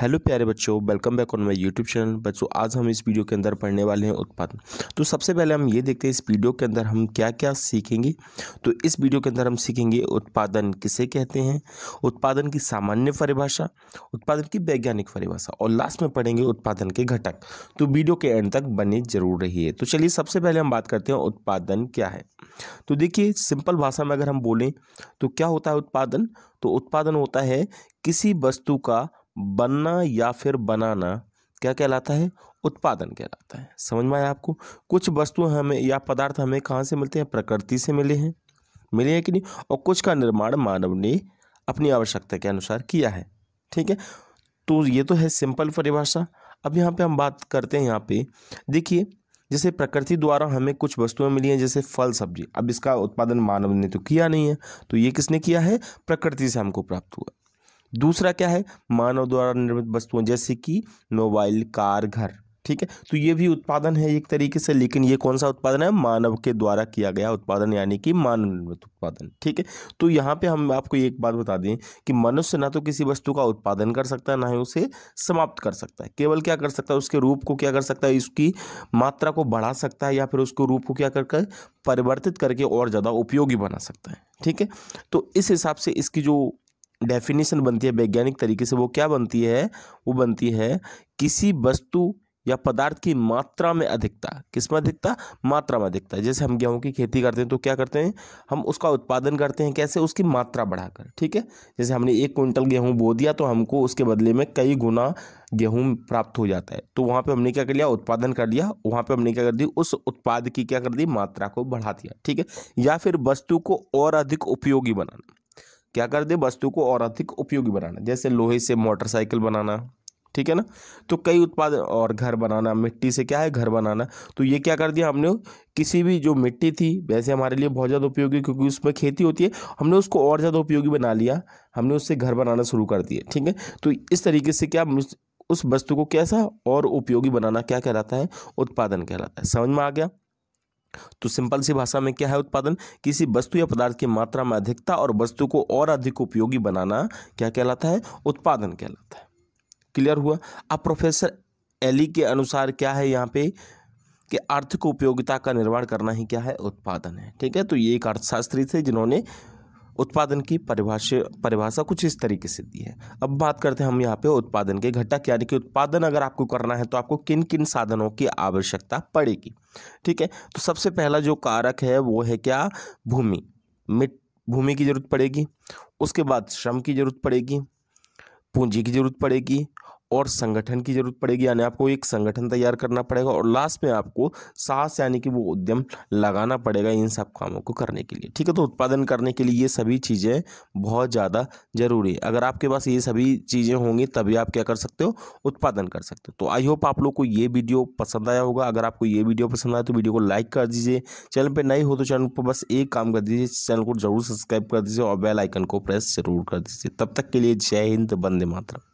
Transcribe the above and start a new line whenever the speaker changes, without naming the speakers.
hello प्यारे बच्चों welcome back on my YouTube channel बच्चों आज हम इस वीडियो के अंदर पढ़ने वाले हैं उत्पाद तो सबसे पहले हम ये देखते हैं इस वीडियो के अंदर हम क्या क्या सीखेंगे तो इस वीडियो के अंदर हम सीखेंगे उत्पादन किसे कहते हैं उत्पादन की सामान्य परिभाषा उत्पादन की वैज्ञानिक परिभाषा और लास्ट में पढ़ेंगे उत्पादन के घटक तो वीडियो के एंड तक बने जरूर रही तो चलिए सबसे पहले हम बात करते हैं उत्पादन क्या है तो देखिए सिंपल भाषा में अगर हम बोलें तो क्या होता है उत्पादन तो उत्पादन होता है किसी वस्तु का बनना या फिर बनाना क्या कहलाता है उत्पादन कहलाता है समझ में आया आपको कुछ वस्तुएं हमें या पदार्थ हमें कहाँ से मिलते हैं प्रकृति से मिले हैं मिले हैं कि नहीं और कुछ का निर्माण मानव ने अपनी आवश्यकता के अनुसार किया है ठीक है तो ये तो है सिंपल परिभाषा अब यहाँ पे हम बात करते हैं यहाँ पे देखिए जैसे प्रकृति द्वारा हमें कुछ वस्तुएं मिली हैं जैसे फल सब्जी अब इसका उत्पादन मानव ने तो किया नहीं है तो ये किसने किया है प्रकृति से हमको प्राप्त हुआ दूसरा क्या है मानव द्वारा निर्मित वस्तुओं जैसे कि मोबाइल कार घर ठीक है तो ये भी उत्पादन है एक तरीके से लेकिन ये कौन सा उत्पादन है मानव के द्वारा किया गया उत्पादन यानी कि मानव निर्मित उत्पादन ठीक है तो यहाँ पे हम आपको एक बात बता दें कि मनुष्य ना तो किसी वस्तु का उत्पादन कर सकता है ना ही उसे समाप्त कर सकता है केवल क्या कर सकता है उसके रूप को क्या कर सकता है इसकी मात्रा को बढ़ा सकता है या फिर उसके रूप को क्या करके परिवर्तित करके और ज़्यादा उपयोगी बना सकता है ठीक है तो इस हिसाब से इसकी जो डेफिनेशन बनती है वैज्ञानिक तरीके से वो क्या बनती है वो बनती है किसी वस्तु या पदार्थ की मात्रा में अधिकता किस में अधिकता मात्रा में अधिकता जैसे हम गेहूं की खेती करते हैं तो क्या करते हैं हम उसका उत्पादन करते हैं कैसे उसकी मात्रा बढ़ाकर ठीक है जैसे हमने एक क्विंटल गेहूं बो दिया तो हमको उसके बदले में कई गुना गेहूं प्राप्त हो जाता है तो वहाँ पे हमने क्या कर लिया उत्पादन कर लिया वहाँ पर हमने क्या कर दी उस उत्पाद की क्या कर दी मात्रा को बढ़ा दिया ठीक है या फिर वस्तु को और अधिक उपयोगी बनाना क्या कर दे वस्तु को और अधिक उपयोगी बनाना जैसे लोहे से मोटरसाइकिल बनाना ठीक है ना तो कई उत्पाद और घर बनाना मिट्टी से क्या है घर बनाना तो ये क्या कर दिया हमने किसी भी जो मिट्टी थी वैसे हमारे लिए बहुत ज़्यादा उपयोगी क्योंकि उसमें खेती होती है हमने उसको और ज़्यादा उपयोगी बना लिया हमने उससे घर बनाना शुरू कर दिए ठीक है तो इस तरीके से क्या उस वस्तु को कैसा और उपयोगी बनाना क्या कहलाता है उत्पादन कहलाता है समझ में आ गया तो सिंपल सी भाषा में क्या है उत्पादन किसी वस्तु या पदार्थ की मात्रा में अधिकता और वस्तु को और अधिक उपयोगी बनाना क्या कहलाता है उत्पादन कहलाता है क्लियर हुआ अब प्रोफेसर एली के अनुसार क्या है यहाँ पे कि आर्थिक उपयोगिता का निर्माण करना ही क्या है उत्पादन है ठीक है तो ये एक अर्थशास्त्री थे जिन्होंने उत्पादन की परिभाषा परिभाषा कुछ इस तरीके से दी है अब बात करते हैं हम यहाँ पे उत्पादन के घटक यानी कि उत्पादन अगर आपको करना है तो आपको किन किन साधनों की आवश्यकता पड़ेगी ठीक है तो सबसे पहला जो कारक है वो है क्या भूमि मिट भूमि की जरूरत पड़ेगी उसके बाद श्रम की जरूरत पड़ेगी पूंजी की जरूरत पड़ेगी और संगठन की जरूरत पड़ेगी यानी आपको एक संगठन तैयार करना पड़ेगा और लास्ट में आपको साहस यानी कि वो उद्यम लगाना पड़ेगा इन सब कामों को करने के लिए ठीक है तो उत्पादन करने के लिए ये सभी चीज़ें बहुत ज़्यादा ज़रूरी है अगर आपके पास ये सभी चीज़ें होंगी तभी आप क्या कर सकते हो उत्पादन कर सकते हो तो आई होप आप लोग को ये वीडियो पसंद आया होगा अगर आपको ये वीडियो पसंद आया तो वीडियो को लाइक कर दीजिए चैनल पर नहीं हो तो चैनल पर बस एक काम कर दीजिए चैनल को जरूर सब्सक्राइब कर दीजिए और बेल आइकन को प्रेस जरूर कर दीजिए तब तक के लिए जय हिंद बंदे मातरम